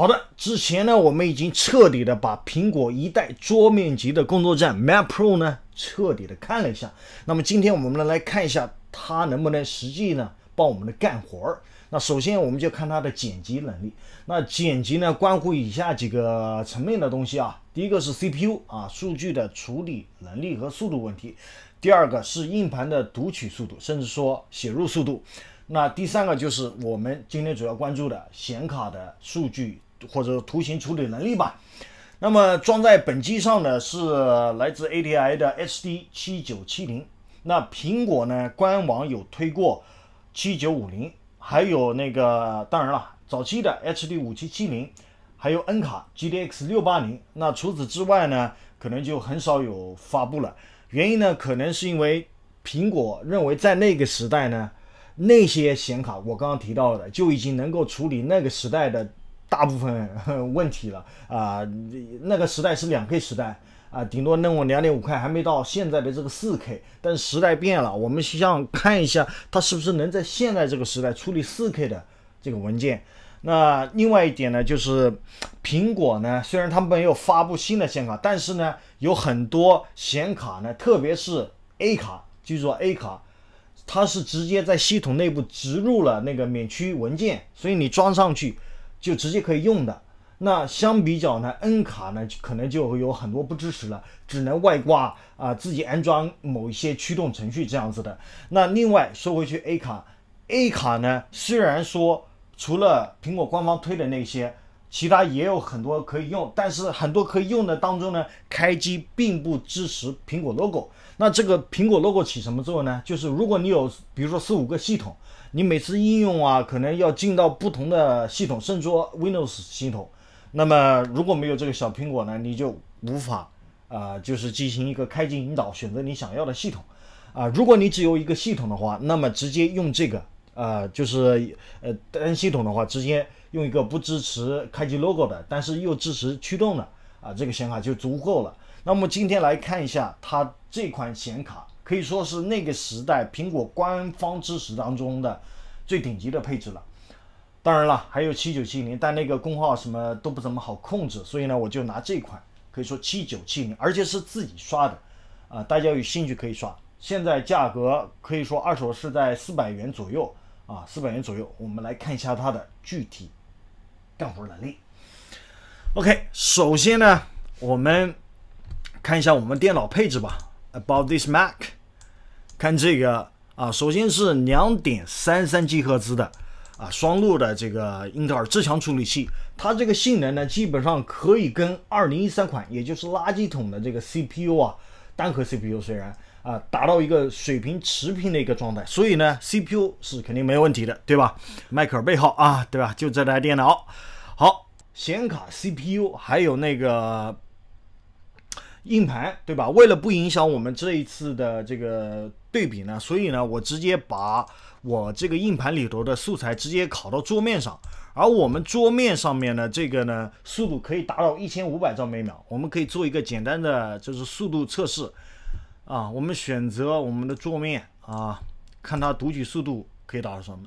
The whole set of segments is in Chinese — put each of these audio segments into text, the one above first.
好的，之前呢，我们已经彻底的把苹果一代桌面级的工作站 Mac Pro 呢，彻底的看了一下。那么今天我们呢来看一下它能不能实际呢帮我们的干活儿。那首先我们就看它的剪辑能力。那剪辑呢关乎以下几个层面的东西啊，第一个是 CPU 啊数据的处理能力和速度问题，第二个是硬盘的读取速度，甚至说写入速度。那第三个就是我们今天主要关注的显卡的数据。或者图形处理能力吧，那么装在本机上的是来自 A T I 的 H D 七九七零，那苹果呢官网有推过七九五零，还有那个当然了，早期的 H D 五七七零，还有 N 卡 G D X 六八零，那除此之外呢，可能就很少有发布了。原因呢，可能是因为苹果认为在那个时代呢，那些显卡我刚刚提到的就已经能够处理那个时代的。大部分 问题了啊，那个时代是两 K 时代啊，顶多弄个两点五块，还没到现在的这个四 K。但是时代变了，我们想看一下它是不是能在现在这个时代处理四 K 的这个文件。那另外一点呢，就是苹果呢，虽然他们没有发布新的显卡，但是呢，有很多显卡呢，特别是 A 卡，记住 A 卡，它是直接在系统内部植入了那个免驱文件，所以你装上去。就直接可以用的，那相比较呢，N 卡呢可能就有很多不支持了，只能外挂啊，自己安装某一些驱动程序这样子的。那另外说回去，A 卡，A 卡呢虽然说除了苹果官方推的那些。其他也有很多可以用，但是很多可以用的当中呢，开机并不支持苹果 logo。那这个苹果 logo 起什么作用呢？就是如果你有，比如说四五个系统，你每次应用啊，可能要进到不同的系统，甚至说 Windows 系统，那么如果没有这个小苹果呢，你就无法，呃，就是进行一个开机引导，选择你想要的系统。啊，如果你只有一个系统的话，那么直接用这个。呃，就是呃，单系统的话，直接用一个不支持开机 logo 的，但是又支持驱动的啊，这个显卡就足够了。那么今天来看一下它这款显卡，可以说是那个时代苹果官方支持当中的最顶级的配置了。当然了，还有七九七零，但那个功耗什么都不怎么好控制，所以呢，我就拿这款，可以说七九七零，而且是自己刷的啊，大家有兴趣可以刷。现在价格可以说二手是在四百元左右。啊，四百元左右，我们来看一下它的具体干活能力。OK，首先呢，我们看一下我们电脑配置吧。About this Mac，看这个啊，首先是两点三三 G 赫兹的啊双路的这个英特尔至强处理器，它这个性能呢，基本上可以跟二零一三款，也就是垃圾桶的这个 CPU 啊，单核 CPU 虽然。啊，达到一个水平持平的一个状态，所以呢，CPU 是肯定没有问题的，对吧？迈克尔贝号啊，对吧？就这台电脑，好，显卡、CPU 还有那个硬盘，对吧？为了不影响我们这一次的这个对比呢，所以呢，我直接把我这个硬盘里头的素材直接拷到桌面上，而我们桌面上面呢，这个呢，速度可以达到一千五百兆每秒，我们可以做一个简单的就是速度测试。啊，我们选择我们的桌面啊，看它读取速度可以达到什么。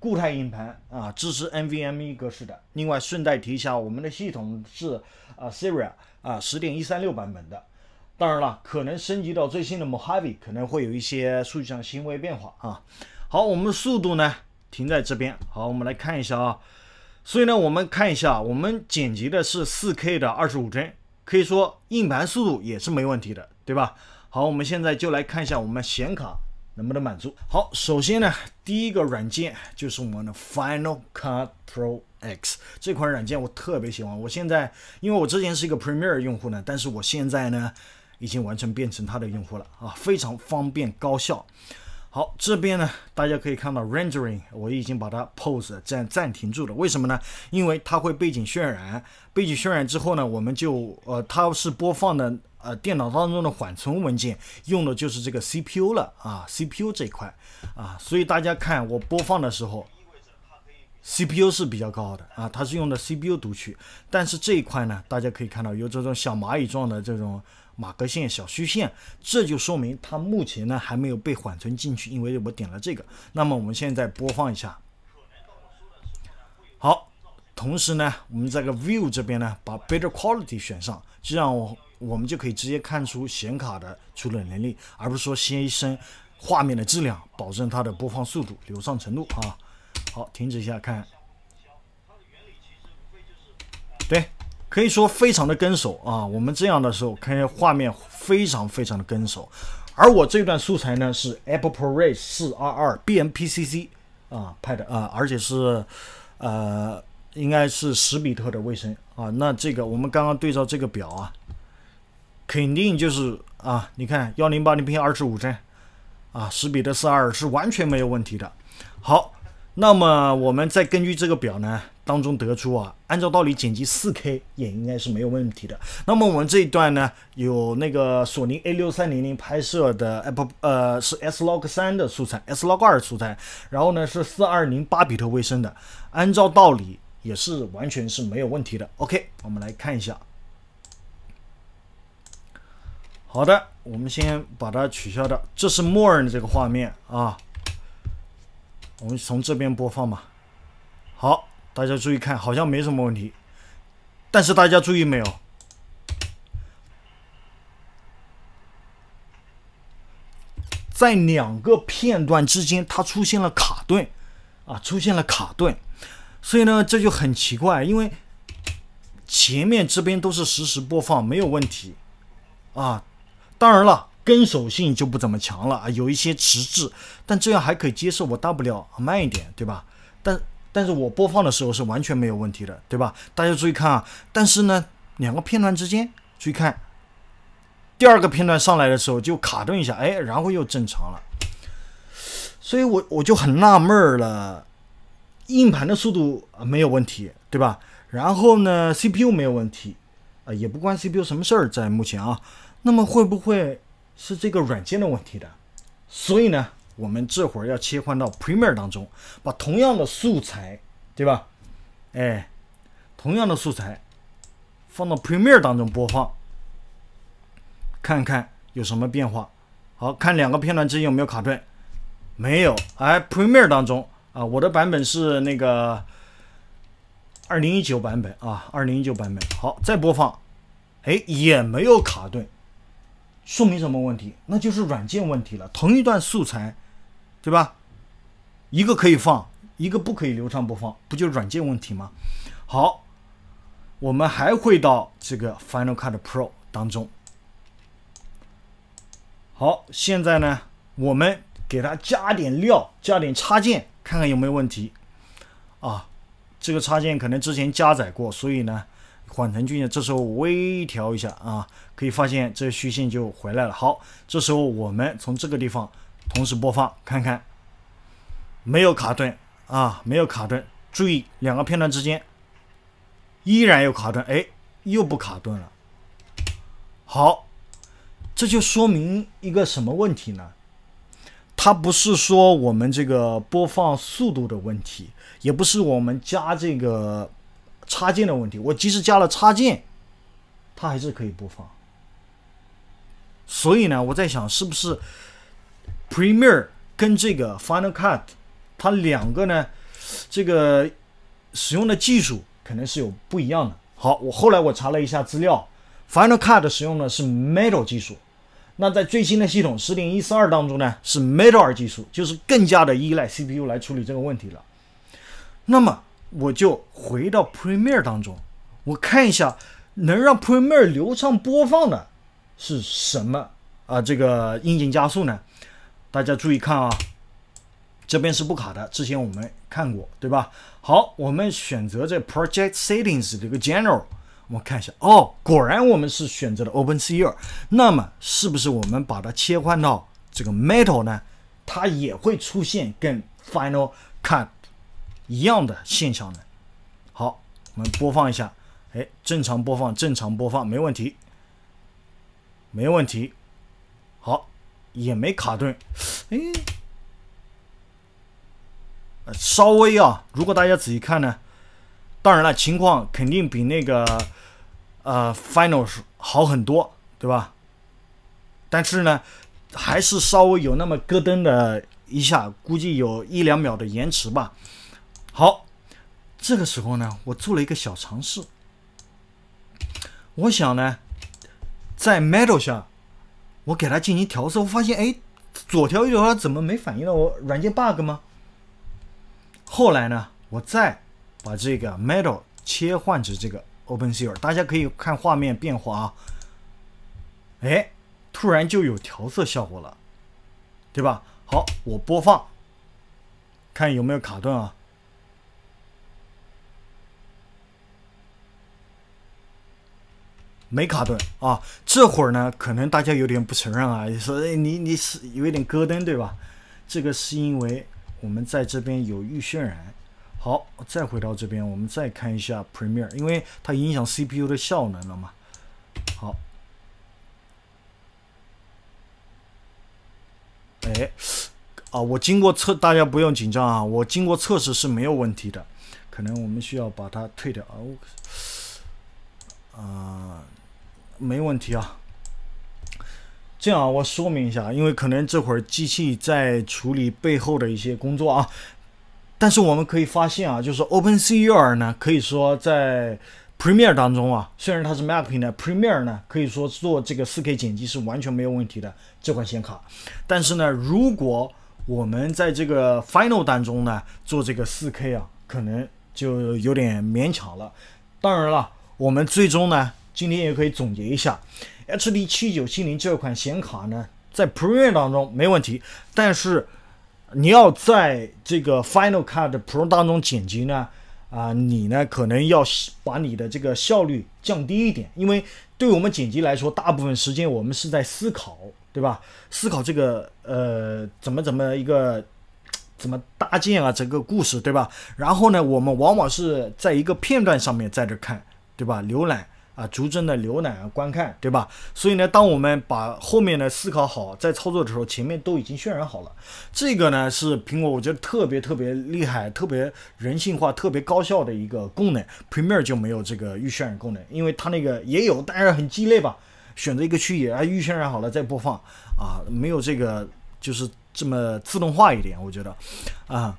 固态硬盘啊，支持 NVMe 格式的。另外，顺带提一下，我们的系统是啊 Siri 啊十点一三六版本的。当然了，可能升级到最新的 Mojave 可能会有一些数据上轻微变化啊。好，我们的速度呢停在这边。好，我们来看一下啊。所以呢，我们看一下，我们剪辑的是四 K 的二十五帧，可以说硬盘速度也是没问题的，对吧？好，我们现在就来看一下我们显卡能不能满足。好，首先呢，第一个软件就是我们的 Final Cut Pro X 这款软件，我特别喜欢。我现在因为我之前是一个 Premiere 用户呢，但是我现在呢，已经完全变成它的用户了啊，非常方便高效。好，这边呢，大家可以看到 Rendering 我已经把它 Pause 暂暂停住了，为什么呢？因为它会背景渲染，背景渲染之后呢，我们就呃，它是播放的。呃，电脑当中的缓存文件用的就是这个 CPU 了啊，CPU 这一块啊，所以大家看我播放的时候，CPU 是比较高的啊，它是用的 CPU 读取，但是这一块呢，大家可以看到有这种小蚂蚁状的这种马格线小虚线，这就说明它目前呢还没有被缓存进去，因为我点了这个，那么我们现在播放一下，好，同时呢，我们这个 View 这边呢，把 Better Quality 选上，就让我。我们就可以直接看出显卡的出冷能力，而不是说先升画面的质量，保证它的播放速度流畅程度啊。好，停止一下看。对，可以说非常的跟手啊。我们这样的时候，看画面非常非常的跟手。而我这段素材呢是 Apple ProRes 422 BMPCC 啊拍的啊，而且是呃，应该是十比特的卫生啊。那这个我们刚刚对照这个表啊。肯定就是啊，你看幺零八零 P 二十五帧，啊十比的四二是完全没有问题的。好，那么我们再根据这个表呢当中得出啊，按照道理剪辑四 K 也应该是没有问题的。那么我们这一段呢有那个索尼 A 六三零零拍摄的，呃，不呃是 S log 三的素材，S log 二素材，然后呢是四二零八比特微升的，按照道理也是完全是没有问题的。OK，我们来看一下。好的，我们先把它取消掉。这是默认的这个画面啊。我们从这边播放吧。好，大家注意看，好像没什么问题。但是大家注意没有，在两个片段之间它出现了卡顿，啊，出现了卡顿。所以呢，这就很奇怪，因为前面这边都是实时播放，没有问题，啊。当然了，跟手性就不怎么强了啊，有一些迟滞，但这样还可以接受，我大不了慢一点，对吧？但但是我播放的时候是完全没有问题的，对吧？大家注意看啊，但是呢，两个片段之间注意看，第二个片段上来的时候就卡顿一下，哎，然后又正常了，所以我我就很纳闷了，硬盘的速度没有问题，对吧？然后呢，CPU 没有问题，啊，也不关 CPU 什么事儿，在目前啊。那么会不会是这个软件的问题的？所以呢，我们这会儿要切换到 Premiere 当中，把同样的素材，对吧？哎，同样的素材放到 Premiere 当中播放，看看有什么变化。好看两个片段之间有没有卡顿？没有。哎，Premiere 当中啊，我的版本是那个二零一九版本啊，二零一九版本。好，再播放，哎，也没有卡顿。说明什么问题？那就是软件问题了。同一段素材，对吧？一个可以放，一个不可以流畅播放，不就是软件问题吗？好，我们还会到这个 Final Cut Pro 当中。好，现在呢，我们给它加点料，加点插件，看看有没有问题。啊，这个插件可能之前加载过，所以呢。缓存均线，这时候微调一下啊，可以发现这虚线就回来了。好，这时候我们从这个地方同时播放，看看没有卡顿啊，没有卡顿。注意两个片段之间依然有卡顿，哎，又不卡顿了。好，这就说明一个什么问题呢？它不是说我们这个播放速度的问题，也不是我们加这个。插件的问题，我即使加了插件，它还是可以播放。所以呢，我在想是不是 Premiere 跟这个 Final Cut 它两个呢，这个使用的技术可能是有不一样的。好，我后来我查了一下资料，Final Cut 使用的是 Metal 技术，那在最新的系统十点一四二当中呢，是 Metal 技术，就是更加的依赖 CPU 来处理这个问题了。那么。我就回到 Premiere 当中，我看一下能让 Premiere 流畅播放的是什么啊？这个硬件加速呢？大家注意看啊，这边是不卡的。之前我们看过，对吧？好，我们选择这 Project Settings 这个 General，我们看一下。哦，果然我们是选择了 OpenCL。那么是不是我们把它切换到这个 Metal 呢？它也会出现跟 Final Cut 一样的现象呢。好，我们播放一下。哎，正常播放，正常播放，没问题，没问题。好，也没卡顿。哎，稍微啊，如果大家仔细看呢，当然了，情况肯定比那个呃 Finals 好很多，对吧？但是呢，还是稍微有那么咯噔的一下，估计有一两秒的延迟吧。好，这个时候呢，我做了一个小尝试。我想呢，在 Metal 下，我给它进行调色，我发现，哎，左调右调，怎么没反应了？我软件 bug 吗？后来呢，我再把这个 Metal 切换至这个 OpenCL，大家可以看画面变化啊。哎，突然就有调色效果了，对吧？好，我播放，看有没有卡顿啊？没卡顿啊！这会儿呢，可能大家有点不承认啊，说你你是有点咯噔对吧？这个是因为我们在这边有预渲染。好，再回到这边，我们再看一下 Premiere，因为它影响 CPU 的效能了嘛。好，哎，啊，我经过测，大家不用紧张啊，我经过测试是没有问题的。可能我们需要把它退掉啊。啊。没问题啊，这样啊，我说明一下，因为可能这会儿机器在处理背后的一些工作啊。但是我们可以发现啊，就是 o p e n c r 呢，可以说在 Premiere 当中啊，虽然它是 Mac 平台，Premiere 呢可以说做这个四 K 剪辑是完全没有问题的这款显卡。但是呢，如果我们在这个 Final 当中呢做这个四 K 啊，可能就有点勉强了。当然了，我们最终呢。今天也可以总结一下，H D 七九七零这款显卡呢，在 p r e m i e r 当中没问题，但是你要在这个 Final Cut Pro 当中剪辑呢，啊，你呢可能要把你的这个效率降低一点，因为对我们剪辑来说，大部分时间我们是在思考，对吧？思考这个呃怎么怎么一个怎么搭建啊整个故事，对吧？然后呢，我们往往是在一个片段上面在这看，对吧？浏览。啊，逐帧的浏览观看，对吧？所以呢，当我们把后面的思考好，在操作的时候，前面都已经渲染好了。这个呢是苹果，我觉得特别特别厉害，特别人性化，特别高效的一个功能。Premiere 就没有这个预渲染功能，因为它那个也有，但是很鸡肋吧。选择一个区域啊，预渲染好了再播放啊，没有这个就是这么自动化一点，我觉得啊，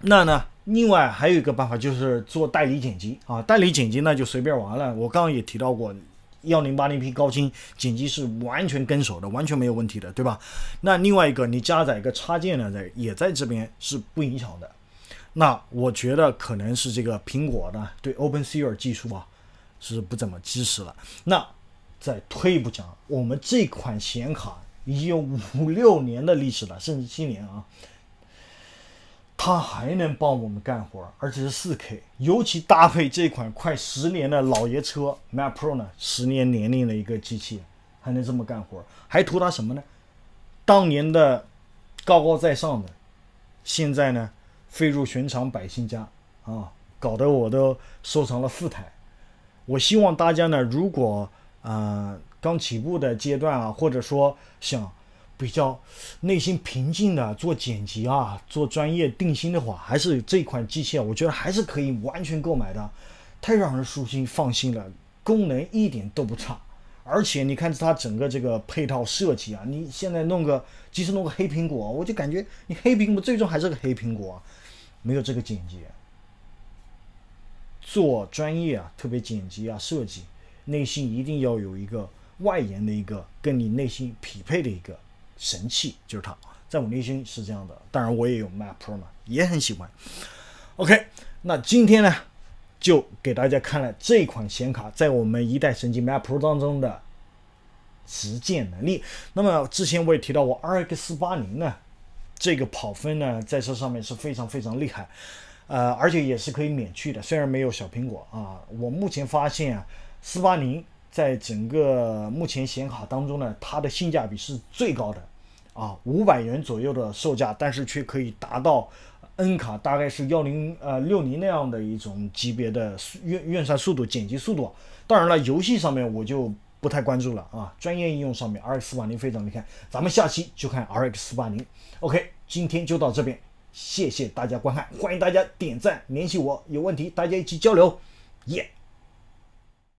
那呢？另外还有一个办法就是做代理剪辑啊，代理剪辑那就随便玩了。我刚刚也提到过，幺零八零 P 高清剪辑是完全跟手的，完全没有问题的，对吧？那另外一个，你加载一个插件呢，在也在这边是不影响的。那我觉得可能是这个苹果呢对 OpenCL 技术啊是不怎么支持了。那再退一步讲，我们这款显卡已经有五六年的历史了，甚至七年啊。它还能帮我们干活，而且是四 K，尤其搭配这款快十年的老爷车 Mac Pro 呢，十年年龄的一个机器，还能这么干活，还图它什么呢？当年的高高在上的，现在呢飞入寻常百姓家啊，搞得我都收藏了四台。我希望大家呢，如果啊刚起步的阶段啊，或者说想。比较内心平静的做剪辑啊，做专业定心的话，还是这款机器，我觉得还是可以完全购买的，太让人舒心放心了，功能一点都不差，而且你看它整个这个配套设计啊，你现在弄个，即使弄个黑苹果，我就感觉你黑苹果最终还是个黑苹果，没有这个剪辑，做专业啊，特别剪辑啊，设计，内心一定要有一个外延的一个跟你内心匹配的一个。神器就是它，在我内心是这样的。当然，我也有 Mac Pro 嘛，也很喜欢。OK，那今天呢，就给大家看了这款显卡在我们一代神机 Mac Pro 当中的实践能力。那么之前我也提到，我 r x 8 0呢，这个跑分呢，在这上面是非常非常厉害，呃，而且也是可以免去的。虽然没有小苹果啊，我目前发现啊，480。在整个目前显卡当中呢，它的性价比是最高的，啊，五百元左右的售价，但是却可以达到 N 卡大概是幺零呃六零那样的一种级别的运运算速度、剪辑速度。当然了，游戏上面我就不太关注了啊。专业应用上面，R X 四八零非常厉害，咱们下期就看 R X 四八零。OK，今天就到这边，谢谢大家观看，欢迎大家点赞、联系我，有问题大家一起交流。耶。